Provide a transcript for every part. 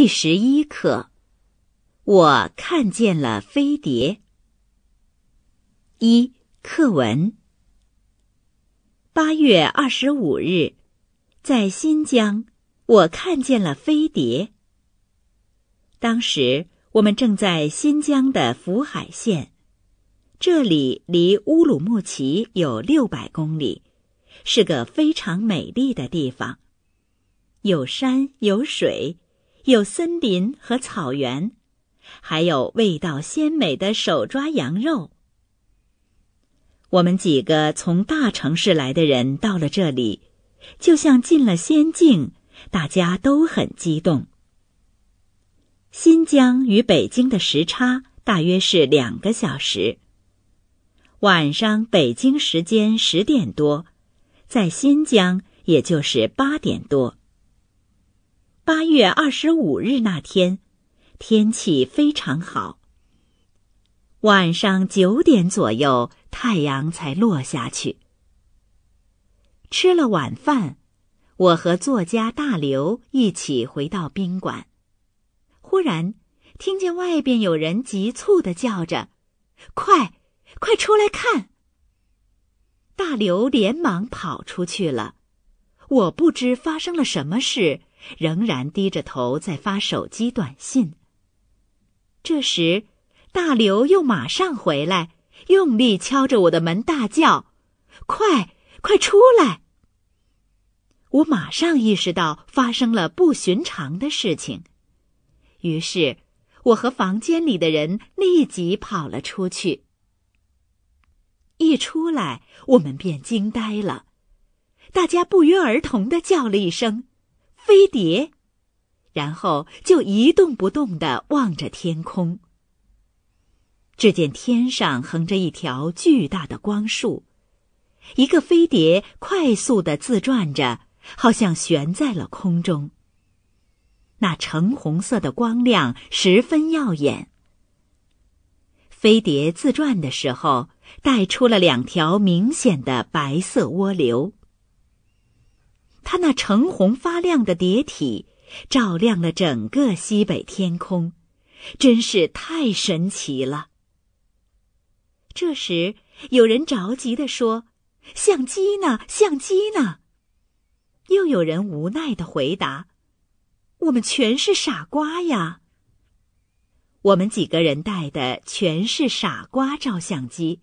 第十一课，我看见了飞碟。一课文。八月二十五日，在新疆，我看见了飞碟。当时我们正在新疆的福海县，这里离乌鲁木齐有六百公里，是个非常美丽的地方，有山有水。有森林和草原，还有味道鲜美的手抓羊肉。我们几个从大城市来的人到了这里，就像进了仙境，大家都很激动。新疆与北京的时差大约是两个小时。晚上北京时间十点多，在新疆也就是八点多。八月二十五日那天，天气非常好。晚上九点左右，太阳才落下去。吃了晚饭，我和作家大刘一起回到宾馆。忽然，听见外边有人急促的叫着：“快，快出来看！”大刘连忙跑出去了。我不知发生了什么事。仍然低着头在发手机短信。这时，大刘又马上回来，用力敲着我的门，大叫：“快，快出来！”我马上意识到发生了不寻常的事情，于是我和房间里的人立即跑了出去。一出来，我们便惊呆了，大家不约而同的叫了一声。飞碟，然后就一动不动地望着天空。只见天上横着一条巨大的光束，一个飞碟快速地自转着，好像悬在了空中。那橙红色的光亮十分耀眼。飞碟自转的时候，带出了两条明显的白色涡流。它那橙红发亮的蝶体，照亮了整个西北天空，真是太神奇了。这时，有人着急地说：“相机呢？相机呢？”又有人无奈地回答：“我们全是傻瓜呀！我们几个人带的全是傻瓜照相机，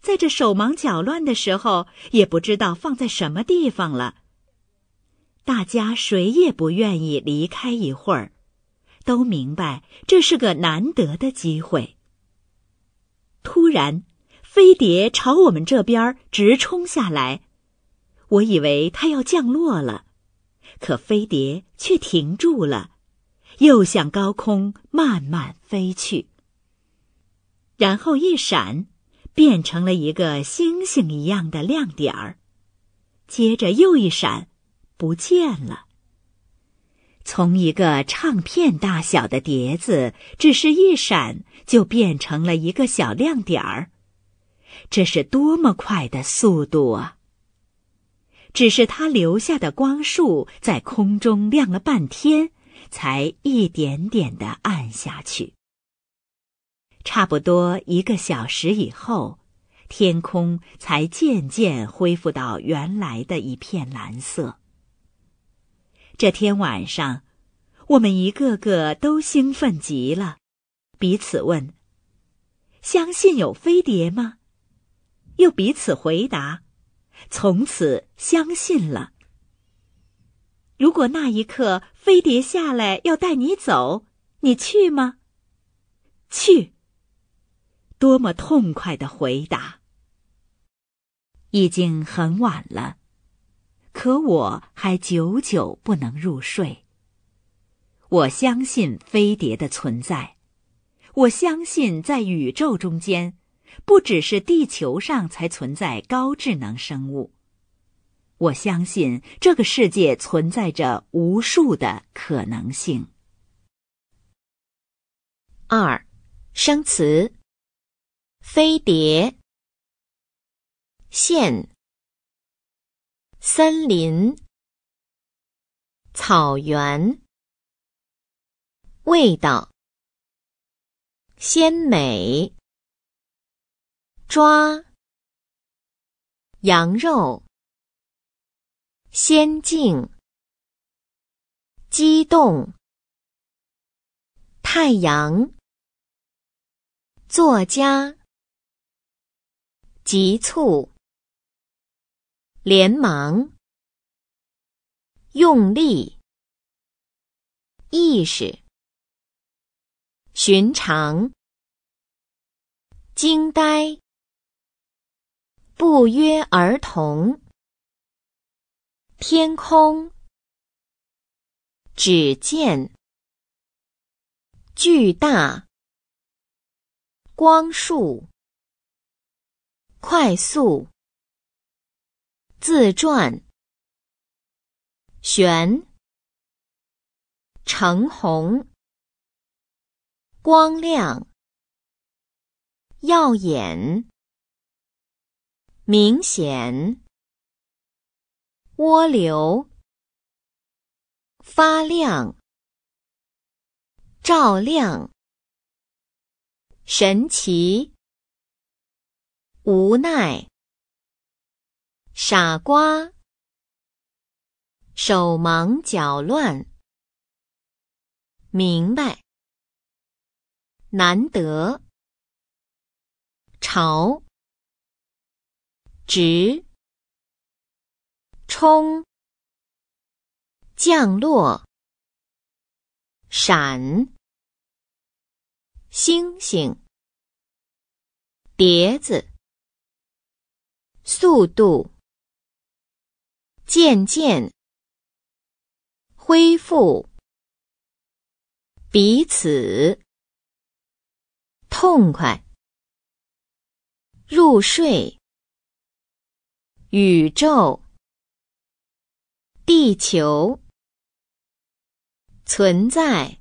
在这手忙脚乱的时候，也不知道放在什么地方了。”大家谁也不愿意离开一会儿，都明白这是个难得的机会。突然，飞碟朝我们这边直冲下来，我以为它要降落了，可飞碟却停住了，又向高空慢慢飞去。然后一闪，变成了一个星星一样的亮点儿，接着又一闪。不见了。从一个唱片大小的碟子，只是一闪，就变成了一个小亮点儿。这是多么快的速度啊！只是它留下的光束在空中亮了半天，才一点点地暗下去。差不多一个小时以后，天空才渐渐恢复到原来的一片蓝色。这天晚上，我们一个个都兴奋极了，彼此问：“相信有飞碟吗？”又彼此回答：“从此相信了。”如果那一刻飞碟下来要带你走，你去吗？去。多么痛快的回答！已经很晚了。可我还久久不能入睡。我相信飞碟的存在，我相信在宇宙中间，不只是地球上才存在高智能生物。我相信这个世界存在着无数的可能性。二，生词，飞碟，现。森林，草原，味道鲜美，抓羊肉，仙境，激动，太阳，作家，急促。连忙，用力，意识，寻常，惊呆，不约而同，天空，只见，巨大，光束，快速。自转，旋，橙红，光亮，耀眼，明显，涡流，发亮，照亮，神奇，无奈。傻瓜，手忙脚乱，明白，难得，潮，直冲，降落，闪，星星，碟子，速度。渐渐恢复，彼此痛快入睡。宇宙、地球存在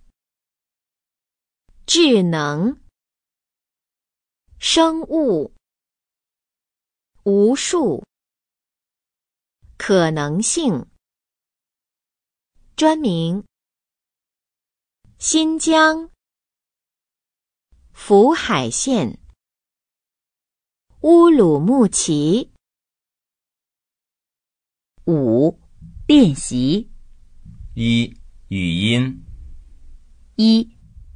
智能生物，无数。可能性。专名：新疆福海县乌鲁木齐五练习一语音一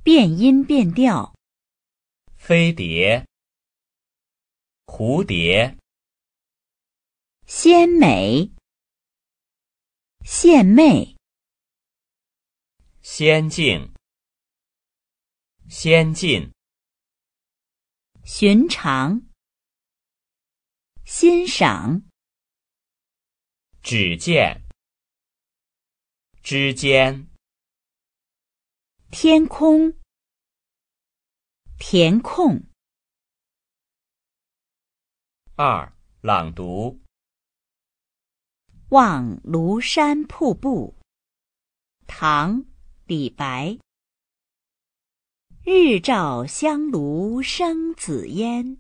变音变调，飞蝶蝴蝶。鲜美，献媚，仙境，先进，寻常，欣赏，只见，之间，天空，填空。二，朗读。《望庐山瀑布》唐·李白。日照香炉生紫烟，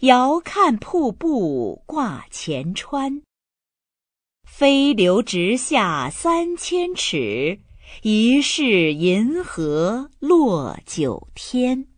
遥看瀑布挂前川。飞流直下三千尺，疑是银河落九天。